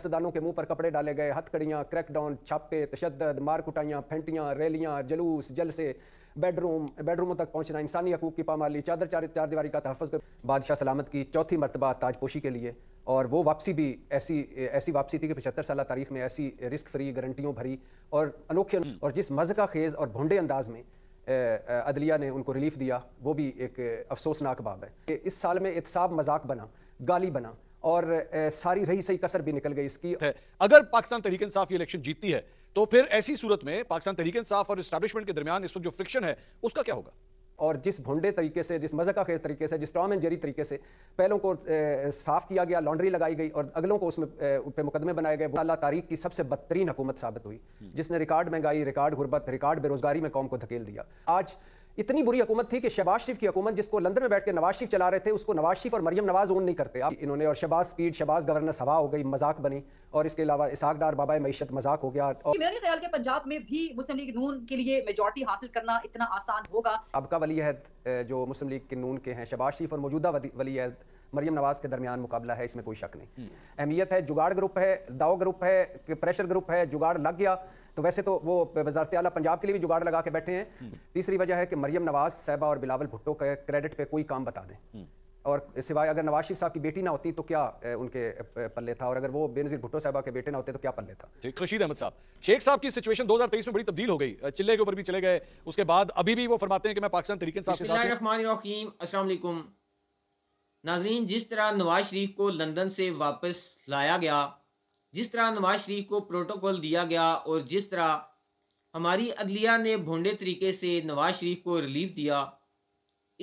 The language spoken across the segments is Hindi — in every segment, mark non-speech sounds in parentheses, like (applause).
सियासतदानों के मुंह पर कपड़े डाले गए हथकड़ियां क्रैकडाउन छापे तशद मारकुटाइयां फेंटियां रैलियां जलूस जलसे बेडरूम बेडरूमों तक पहुंचना इंसानी हकूक की पामाली चादर चार दीवारी का तहफ़ बादशाह सलामत की चौथी मरतबा ताजपोशी के लिए और वो वापसी भी ऐसी ऐसी वापसी थी कि पचहत्तर साल तारीख में ऐसी रिस्क फ्री गारंटियों भरी और अनोखे हम्म। और जिस मज़का खेज़ और भोंडे अंदाज में अदलिया ने उनको रिलीफ दिया वो भी एक अफसोसनाक बाब है इस साल में एहतसाब मजाक बना गाली बना और सारी रही सही कसर भी निकल गई इसकी अगर पाकिस्तान तरीके इंसाफ ये इलेक्शन जीतती है तो फिर ऐसी सूरत में पाकिस्तान तरीके इंसाफ और इस्टेब्लिशमेंट के दरमियान इस वक्त जो फ्रिक्शन है उसका क्या होगा और जिस भुंडे तरीके से जिस मज़ा का खेज तरीके से जिस टॉम एंड जेरी तरीके से पहलों को साफ किया गया लॉन्ड्री लगाई गई और अगलों को उसमें पे मुकदमे बनाए गए अल्लाह तारीख की सबसे बदतरीन हुकूमत साबित हुई हम्म। जिसने रिकॉर्ड महंगाई रिकॉर्ड गुर्बत रिकॉर्ड बेरोजगारी में कौम को धकेल दिया आज इतनी बुरी हुकूमत थी कि शबाज शरीफ की हुकूमत जिसको लंदन में बैठ के नवाज शरीफ चला रहे थे उसको नवाज शरीफ और मरियम नवाज ओन नहीं करते इन्होंने और शबाज स्पीड शबाज गवर्नर सभा हो गई मजाक बनी और इसके अलावा इसाकदार बाबा मीशत मजाक हो गया और मेरे ख्याल के पंजाब में भी मुस्लिम लीग नून के लिए मेजोरिटी हासिल करना इतना आसान होगा अब का वली अहद जो मुस्लिम लीग के नून के हैं शबाज शरीफ और मौजूदा वली अहद मरियम नवाज के दरमियान मुकाबला है इसमें कोई शक नहीं हम्म। अहमियत है जुगाड़ ग्रुप है दाओ ग्रुप है प्रेशर ग्रुप है जुगाड़ लग गया तो वैसे तो वो वजारत आला पंजाब के लिए भी जुगाड़ लगा के बैठे हैं हम्म। तीसरी वजह है कि मरियम नवाज साहबा और बिलावल भुट्टो के क्रेडिट पे कोई काम बता दें हम्म। और सिवाय अगर नवाज शरीफ साहब की बेटी ना होती तो क्या उनके पल्ले था और अगर वो बेनजीर भुट्टो साहबा के बेटे ना होते तो क्या पल्ले था ठीक रशीद अहमद साहब शेख साहब की सिचुएशन 2023 में बड़ी तब्दील हो गई चिल्ले के ऊपर भी चले गए उसके बाद अभी भी वो फरमाते हैं कि मैं पाकिस्तान तरीके साहब के साथ नाजरीन जिस तरह नवाज शरीफ को लंदन से वापस लाया गया जिस तरह नवाज शरीफ को प्रोटोकॉल दिया गया और जिस तरह हमारी अदलिया ने भोंडे तरीके से नवाज शरीफ को रिलीफ दिया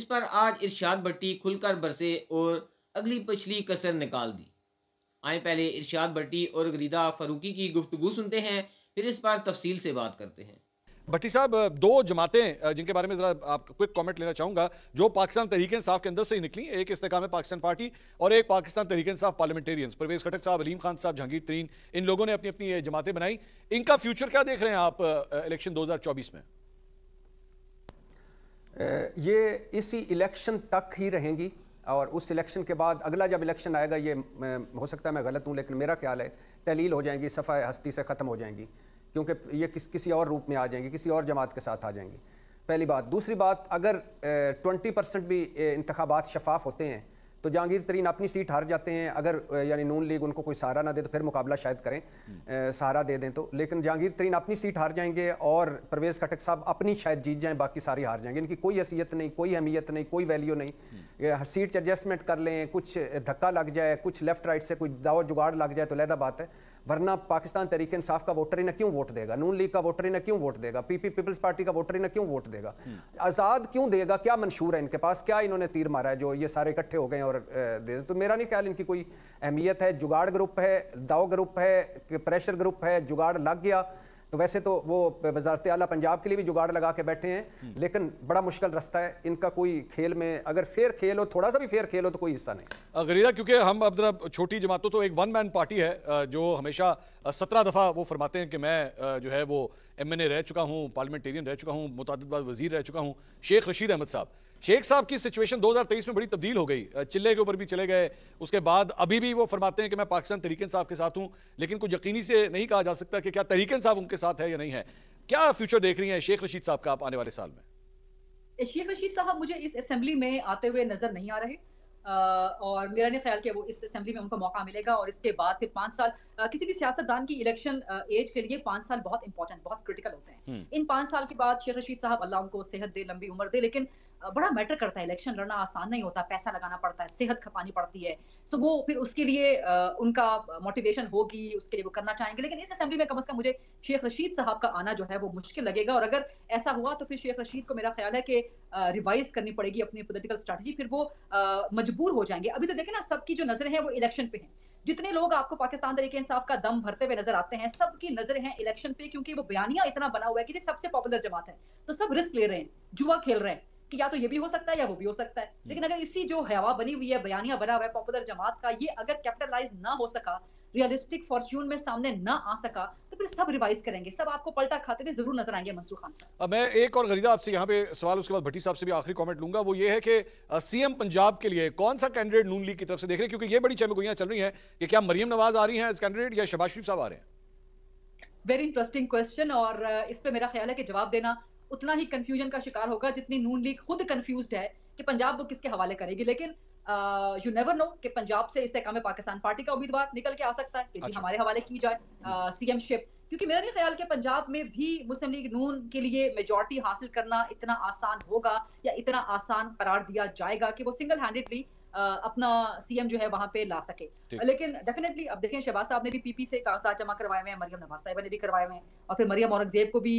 इस पर आज इरशाद भट्टी खुलकर बरसे और अगली पिछली कसर निकाल दी आए पहले इरशाद भट्टी और गरीदा फरूकी की गुफ्तु सुनते हैं फिर इस पर तफसील से बात करते हैं भट्टी साहब दो जमातें जिनके बारे में जरा आप क्विक कमेंट लेना चाहूंगा जो पाकिस्तान तरीके इंसाफ के अंदर से ही निकली एक इस्तेकाम है पाकिस्तान पार्टी और एक पाकिस्तान तहरीक इंसाफ पार्लियामेंटेरियंस परवेज खटक साहब अलीम खान साहब जहांगीर तरीन इन लोगों ने अपनी अपनी जमातें बनाई इनका फ्यूचर क्या देख रहे हैं आप इलेक्शन दो हजार चौबीस में ये इसी इलेक्शन तक ही रहेंगी और उस इलेक्शन के बाद अगला जब इलेक्शन आएगा ये हो सकता है मैं गलत हूँ लेकिन मेरा ख्याल है तहलील हो जाएंगी सफ़ा हस्ती से ख़त्म हो जाएंगी क्योंकि ये किस किसी और रूप में आ जाएंगे किसी और जमात के साथ आ जाएंगे पहली बात दूसरी बात अगर ट्वेंटी परसेंट भी इंतबात शफाफ होते हैं तो जहांगीर तरीन अपनी सीट हार जाते हैं अगर यानी नून लीग उनको कोई सहारा ना दे तो फिर मुकाबला शायद करें हम्म। सहारा दे दें तो लेकिन जहांगीर तरीन अपनी सीट हार जाएंगे और परवेज़ खटक साहब अपनी शायद जीत जाएं बाकी सारी हार जाएंगे इनकी कोई हैसियत नहीं कोई अहमियत नहीं कोई वैल्यू नहीं हम्म। सीट एडजस्टमेंट कर लें कुछ धक्का लग जाए कुछ लेफ्ट राइट से कुछ दावा जुगाड़ लग जाए तो लहदा बात है वरना पाकिस्तान तरीके इंसाफ का वोटर ही ना क्यों वोट देगा नून लीग का वोटर ही ना क्यों वोट देगा पीपी पीपल्स पार्टी का वोटर ही ना क्यों वोट देगा हम्म। आज़ाद क्यों देगा क्या मंशूर है इनके पास क्या इन्होंने तीर मारा है जो ये सारे इकट्ठे हो गए और दे तो मेरा नहीं ख्याल इनकी कोई अहमियत है जुगाड़ ग्रुप है दाव ग्रुप है प्रेशर ग्रुप है जुगाड़ लग गया तो वैसे तो वो वजारत अला पंजाब के लिए भी जुगाड़ लगा के बैठे हैं हम्म। लेकिन बड़ा मुश्किल रास्ता है इनका कोई खेल में अगर फेयर खेल हो थोड़ा सा भी फेयर खेल हो तो कोई हिस्सा नहीं गरीदा क्योंकि हम अब जरा छोटी जमातों तो एक वन मैन पार्टी है जो हमेशा सत्रह दफ़ा वो फरमाते हैं कि मैं जो है वो एम एन ए रह चुका हूँ पार्लियामेंटेरियन रह चुका हूँ मुतद बाद वजीर रह चुका हूँ शेख रशीद अहमद साहब शेख साहब की सिचुएशन 2023 में बड़ी तब्दील हो गई चिल्ले के ऊपर भी चले गए उसके बाद अभी भी वो फरमाते हैं कि मैं पाकिस्तान तरीकन साहब के साथ हूँ लेकिन कुछ यकीनी से नहीं कहा जा सकता कि क्या तरीकन साहब उनके साथ है या नहीं है क्या फ्यूचर देख रही हैं शेख रशीद साहब का आप आने वाले साल में शेख रशीद साहब मुझे इस असेंबली में आते हुए नजर नहीं आ रहे और मेरा नहीं ख्याल कि वो इस असेंबली में उनको मौका मिलेगा और इसके बाद फिर पांच साल किसी भी सियासतदान की इलेक्शन एज के लिए पांच साल बहुत इंपॉर्टेंट बहुत क्रिटिकल होते हैं हम्म। इन पांच साल के बाद शेख रशीद साहब अल्लाह उनको सेहत दे लंबी उम्र दे लेकिन बड़ा मैटर करता है इलेक्शन लड़ना आसान नहीं होता पैसा लगाना पड़ता है सेहत खपानी पड़ती है सो वो फिर उसके लिए उनका मोटिवेशन होगी उसके लिए वो करना चाहेंगे लेकिन इस असेंबली में कम अज कम मुझे शेख रशीद साहब का आना जो है वो मुश्किल लगेगा और अगर ऐसा हुआ तो फिर शेख रशीद को मेरा ख्याल है कि रिवाइज करनी पड़ेगी अपनी पोलिटिकल स्ट्रैटेजी फिर वो मजबूर हो जाएंगे अभी तो देखें ना सबकी जो नजरें हैं वो इलेक्शन पे हैं जितने लोग आपको पाकिस्तान तरीके इंसाफ का दम भरते हुए नजर आते हैं सबकी नजर है इलेक्शन पे क्योंकि वो बयानिया इतना बना हुआ है कि सबसे पॉपुलर जमात है तो सब रिस्क ले रहे हैं जुआ खेल रहे हैं कि या तो ये भी हो सकता है या वो भी हो सकता है लेकिन अगर इसी जो हवा बनी हुई है बयानिया बना हुआ है पॉपुलर जमात का ये अगर कैपिटलाइज ना हो सका रियलिस्टिक फॉर्च्यून में सामने ना आ सका तो फिर सब रिवाइज करेंगे सब आपको पलटा खाते हुए जरूर नजर आएंगे मंसूर खान साहब अब मैं एक और गरीदा आपसे यहाँ पे सवाल उसके बाद भट्टी साहब से भी आखिरी कॉमेंट लूंगा वो ये है कि सीएम पंजाब के लिए कौन सा कैंडिडेट नून लीग की तरफ से देख रहे हैं क्योंकि ये बड़ी चमकोइया चल रही है कि क्या मरियम नवाज आ रही है एज कैंडिडेट या शबाज शरीफ साहब आ रहे हैं वेरी इंटरेस्टिंग क्वेश्चन और इस पे मेरा ख्याल है कि जवाब देना उतना ही कंफ्यूजन का शिकार होगा जितनी नून लीग खुद कंफ्यूज है कि पंजाब वो किसके हवाले करेगी लेकिन यू नेवर नो कि पंजाब से इस में पाकिस्तान पार्टी का उम्मीदवार निकल के आ सकता है कि अच्छा। हमारे हवाले की जाए सीएम शिप क्योंकि मेरा नहीं ख्याल कि पंजाब में भी मुस्लिम लीग नून के लिए मेजोरिटी हासिल करना इतना आसान होगा या इतना आसान करार दिया जाएगा कि वो सिंगल हैंडेडली अपना सीएम जो है वहां पे ला सके लेकिन डेफिनेटली अब देखें शहबाज साहब ने भी पीपी से कागजात जमा करवाए हुए हैं मरियम नवाज साहिबा ने भी करवाए हुए हैं और फिर मरियम औरंगजेब को भी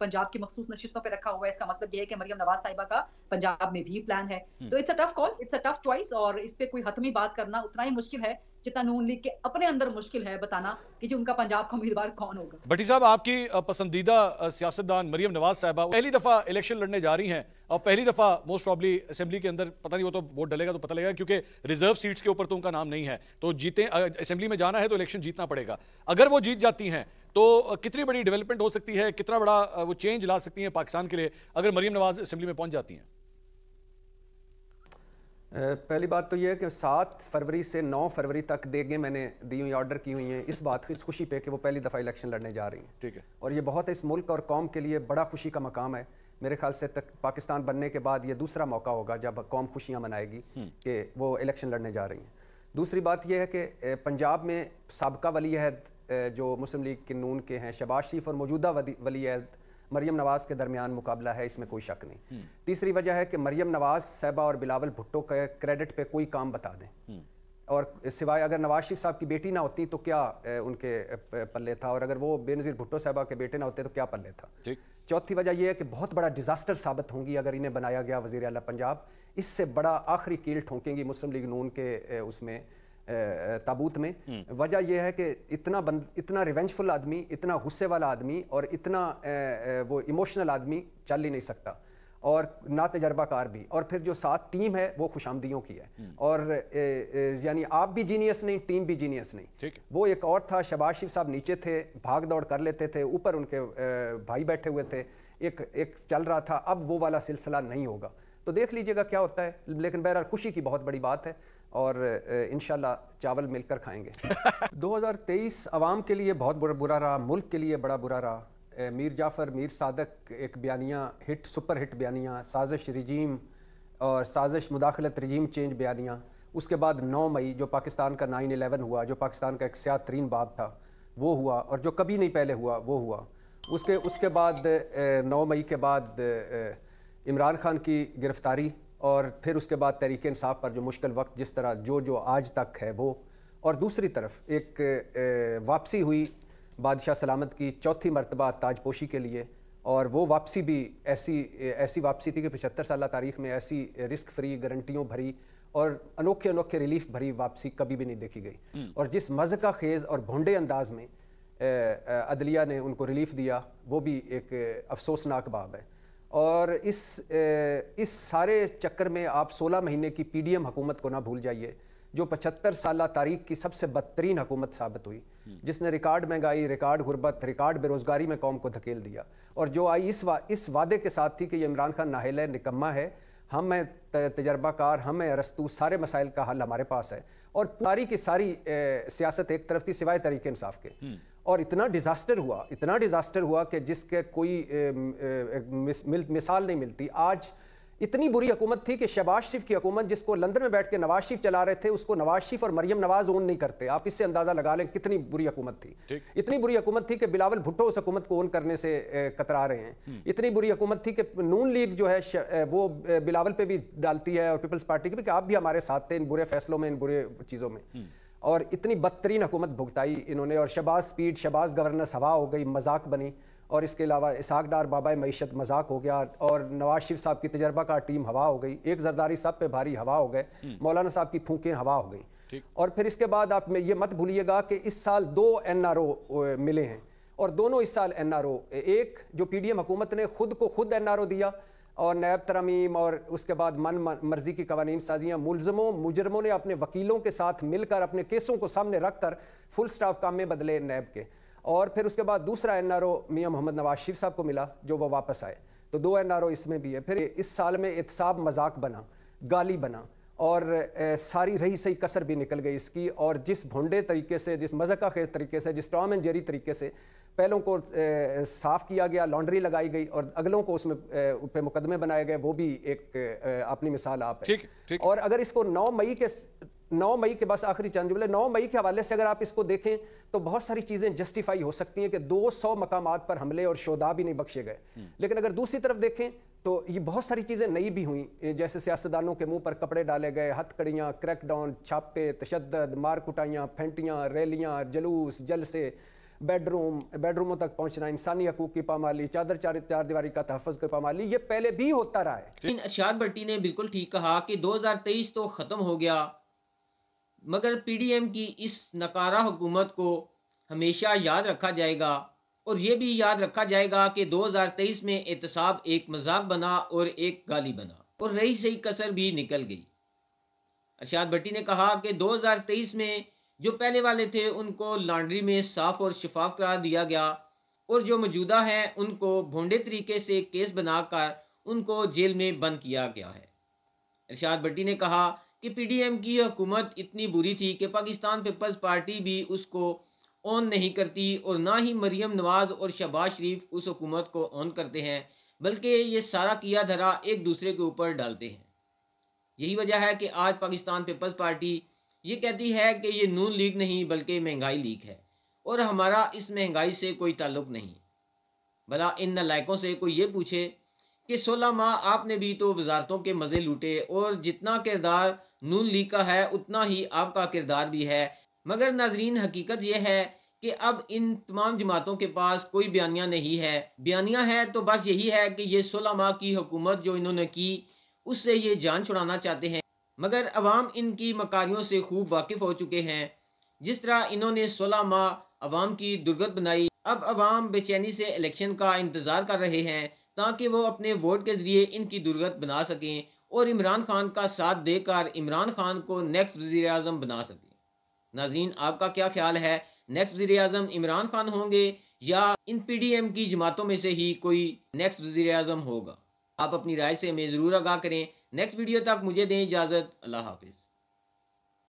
पंजाब की मखसूस नशिस्तों पर रखा हुआ है इसका मतलब यह है कि मरियम नवाज साहिबा का पंजाब में भी प्लान है हम्म। तो it's a tough call it's a tough choice और इस पर कोई हतमी बात करना उतना ही मुश्किल है जितना नून लीग के अपने अंदर मुश्किल है बताना कि जी उनका पंजाब का उम्मीदवार कौन होगा भट्टी साहब आपकी पसंदीदा सियासतदान मरियम नवाज साहबा पहली दफा इलेक्शन लड़ने जा रही हैं और पहली दफा मोस्ट प्रॉब्ली असेंबली के अंदर पता नहीं वो तो वोट डलेगा तो पता लगेगा क्योंकि रिजर्व सीट्स के ऊपर तो उनका नाम नहीं है तो जीते असेंबली में जाना है तो इलेक्शन जीतना पड़ेगा अगर वो जीत जाती हैं तो कितनी बड़ी डेवलपमेंट हो सकती है कितना बड़ा वो चेंज ला सकती हैं पाकिस्तान के लिए अगर मरीम नवाज असेंबली में पहुंच जाती हैं पहली बात तो यह है कि सात फरवरी से नौ फरवरी तक देगें मैंने दी हुई ऑर्डर की हुई हैं इस बात की इस खुशी पे कि वो पहली दफ़ा इलेक्शन लड़ने जा रही हैं ठीक है और ये बहुत इस मुल्क और कौम के लिए बड़ा खुशी का मकाम है मेरे ख्याल से तक पाकिस्तान बनने के बाद ये दूसरा मौका होगा जब कौम खुशियाँ मनाएगी हम्म। कि वो इलेक्शन लड़ने जा रही हैं दूसरी बात यह है कि पंजाब में सबका वली अहद जो मुस्लिम लीग के नून के हैं शबाज शरीफ और मौजूदा वली अहद मरियम नवाज़ के दरमियान मुकाबला है इसमें कोई शक नहीं हम्म। तीसरी वजह है कि मरियम नवाज़ साहबा और बिलावल भुट्टो के क्रेडिट पे कोई काम बता दें हम्म। और सिवाय अगर नवाज शरीफ साहब की बेटी ना होती तो क्या उनके पल्ले था और अगर वो बेनज़ीर भुट्टो साहबा के बेटे ना होते तो क्या पल्ले था चौथी वजह यह है कि बहुत बड़ा डिजास्टर साबित होंगी अगर इन्हें बनाया गया वजीर अला पंजाब इससे बड़ा आखिरी कील ठोंकेंगी मुस्लिम लीग नून के उसमें ताबूत में वजह यह है कि इतना बंद इतना रिवेंजफुल आदमी इतना गुस्से वाला आदमी और इतना वो इमोशनल आदमी चल ही नहीं सकता और ना तजर्बाकार भी और फिर जो साथ टीम है वो खुशामदियों की है और यानी आप भी जीनियस नहीं टीम भी जीनियस नहीं वो एक और था शबाज शिफ साहब नीचे थे भाग दौड़ कर लेते थे ऊपर उनके भाई बैठे हुए थे एक एक चल रहा था अब वो वाला सिलसिला नहीं होगा तो देख लीजिएगा क्या होता है लेकिन बहरहाल खुशी की बहुत बड़ी बात है और इन चावल मिलकर खाएंगे 2023 (laughs) आवाम के लिए बहुत बुरा बुरा रहा मुल्क के लिए बड़ा बुरा रहा मीर जाफ़र मीर सादक एक बयानिया हिट सुपर हिट बयानिया साजिश रजीम और साजिश मुदाखलत रजीम चेंज बयानिया उसके बाद 9 मई जो पाकिस्तान का 9/11 हुआ जो पाकिस्तान का एक स्याह तरीन बाब था वो हुआ और जो कभी नहीं पहले हुआ वो हुआ उसके उसके बाद नौ मई के बाद इमरान खान की गिरफ़्तारी और फिर उसके बाद तहरीक इंसाफ पर जो मुश्किल वक्त जिस तरह जो जो आज तक है वो और दूसरी तरफ एक वापसी हुई बादशाह सलामत की चौथी मरतबा ताजपोशी के लिए और वो वापसी भी ऐसी ऐसी वापसी थी कि पचहत्तर साल तारीख में ऐसी रिस्क फ्री गारंटियों भरी और अनोखे अनोखे रिलीफ भरी वापसी कभी भी नहीं देखी गई हम्म। और जिस मज़ का खेज़ और भोंडे अंदाज में अदलिया ने उनको रिलीफ दिया वो भी एक अफसोसनाक बाब है और इस इस सारे चक्कर में आप 16 महीने की पीडीएम हुकूमत को ना भूल जाइए जो 75 साल तारीख की सबसे बदतरीन हुकूमत साबित हुई हम्म। जिसने रिकॉर्ड महंगाई रिकॉर्ड गुर्बत रिकॉर्ड बेरोज़गारी में कौम को धकेल दिया और जो आई इस वा, इस वादे के साथ थी कि इमरान खान नाहल निकम्मा है हम हैं तजर्बाकार हम हैं रस्तू सारे मसाइल का हल हमारे पास है और सारी की सारी ए, सियासत एक तरफ थी सिवाय तरीके इंसाफ के हम्म। और इतना डिज़ास्टर हुआ इतना डिज़ास्टर हुआ कि जिसके कोई मिसाल नहीं मिलती आज इतनी बुरी हुकूमत थी कि शहबाज शिफ की हुकूमत जिसको लंदन में बैठ के नवाज शिफ चला रहे थे उसको नवाज शरीफ और मरियम नवाज ओन नहीं करते आप इससे अंदाज़ा लगा लें कितनी बुरी हुकूमत थी इतनी बुरी हुकूमत थी कि बिलावल भुट्टो उस हुकूमत को ओन करने से कतरा रहे हैं हम्म। इतनी बुरी हुकूमत थी कि नून लीग जो है वो बिलावल पर भी डालती है और पीपल्स पार्टी की भी कि आप भी हमारे साथ थे इन बुरे फैसलों में इन बुरे चीज़ों में हम्म। और इतनी बदतरीन हुकूमत भुगताई इन्होंने और शबाज स्पीड शबाज गवर्नेंस हवा हो गई मजाक बनी और इसके अलावा डार बाबा मीशत मजाक हो गया और नवाज शिफ साहब की तजर्बाकार टीम हवा हो गई एक जरदारी साहब पे भारी हवा हो गए हम्म। मौलाना साहब की फूकें हवा हो गई और फिर इसके बाद आप में ये मत भूलिएगा कि इस साल दो एन आर ओ मिले हैं और दोनों इस साल एन आर ओ एक जो पी डी एम हुकूमत ने खुद को खुद एन आर ओ दिया और नैब तरमीम और उसके बाद मन मर्जी की कवानीन साजियाँ मुलजमों मुजरमों ने अपने वकीलों के साथ मिलकर अपने केसों को सामने रख कर फुल स्टाफ काम में बदले नैब के और फिर उसके बाद दूसरा एन आर ओ मियाँ मोहम्मद नवाज शिफ साहब को मिला जो वह वापस आए तो दो एन आर ओ इसमें भी है फिर इस साल में एहतसाब मजाक बना गाली बना और सारी रही सही कसर भी निकल गई इसकी और जिस भोंडे तरीके से जिस मजाक तरीके से जिस टॉम एंड जेरी तरीके से पहलों को साफ़ किया गया लॉन्ड्री लगाई गई और अगलों को उसमें पे मुकदमे बनाए गए वो भी एक अपनी मिसाल आप है ठीक, ठीक। और अगर इसको 9 मई के 9 मई के बस आखिरी चंद जुमले 9 मई के हवाले से अगर आप इसको देखें तो बहुत सारी चीज़ें जस्टिफाई हो सकती हैं कि 200 मकाम पर हमले और शोदा भी नहीं बख्शे गए हम्म। लेकिन अगर दूसरी तरफ देखें तो ये बहुत सारी चीज़ें नई भी हुई जैसे सियासतदानों के मुंह पर कपड़े डाले गए हथकड़ियाँ क्रैकडाउन छापे तशद मार कुटाइयाँ फेंटियाँ रैलियाँ जलूस जलसे बेडरूम बेडरूमों तक पहुंचना इंसानी हकूक की पामाली चादर चार चार दीवार का तहफ़ की पामाली ये पहले भी होता रहा है लेकिन अशाद भट्टी ने बिल्कुल ठीक कहा कि दो हज़ार तेईस तो ख़त्म हो गया मगर पी डी एम की इस नकारा हुकूमत को हमेशा याद रखा जाएगा और ये भी याद रखा जाएगा कि 2023 में एहतसाब एक मजाक बना और एक गाली बना और रही सही कसर भी निकल गई अरशाद भट्टी ने कहा कि 2023 में जो पहले वाले थे उनको लॉन्ड्री में साफ और शफाफ करार दिया गया और जो मौजूदा हैं उनको भोंडे तरीके से केस बनाकर उनको जेल में बंद किया गया है इरशाद भट्टी ने कहा कि पीडीएम की हुकूमत इतनी बुरी थी कि पाकिस्तान पीपल्स पार्टी भी उसको ऑन नहीं करती और ना ही मरियम नवाज और शहबाज शरीफ उस हुकूमत को ऑन करते हैं बल्कि ये सारा किया धरा एक दूसरे के ऊपर डालते हैं यही वजह है कि आज पाकिस्तान पीपल्स पार्टी ये कहती है कि ये नून लीग नहीं बल्कि महंगाई लीग है और हमारा इस महंगाई से कोई ताल्लुक नहीं भला इन नलायकों से कोई ये पूछे कि सोलह माह आपने भी तो वजारतों के मज़े लूटे और जितना किरदार नून लीग का है उतना ही आपका किरदार भी है मगर नाजरीन हकीकत यह है कि अब इन तमाम जमातों के पास कोई बयानिया नहीं है बयानिया है तो बस यही है कि ये सोलह माह की हुकूमत जो इन्होंने की उससे ये जान छुड़ाना चाहते हैं मगर अवाम इनकी मकारियों से खूब वाकिफ़ हो चुके हैं जिस तरह इन्होंने सोलह माह अवाम की दुर्गत बनाई अब अवाम बेचैनी से इलेक्शन का इंतज़ार कर रहे हैं ताकि वो अपने वोट के ज़रिए इनकी दुर्गत बना सकें और इमरान खान का साथ देकर इमरान खान को नेक्स्ट वज़ी अजम बना सकें नाजीन आपका क्या ख्याल है नेक्स्ट वज़ी अजम इमरान खान होंगे या इन पी डी एम की जमातों में से ही कोई नेक्स्ट वज़ी अजम होगा आप अपनी राय से हमें ज़रूर आगाह करें नेक्स्ट वीडियो तक मुझे दें इजाज़त अल्लाह हाफिज़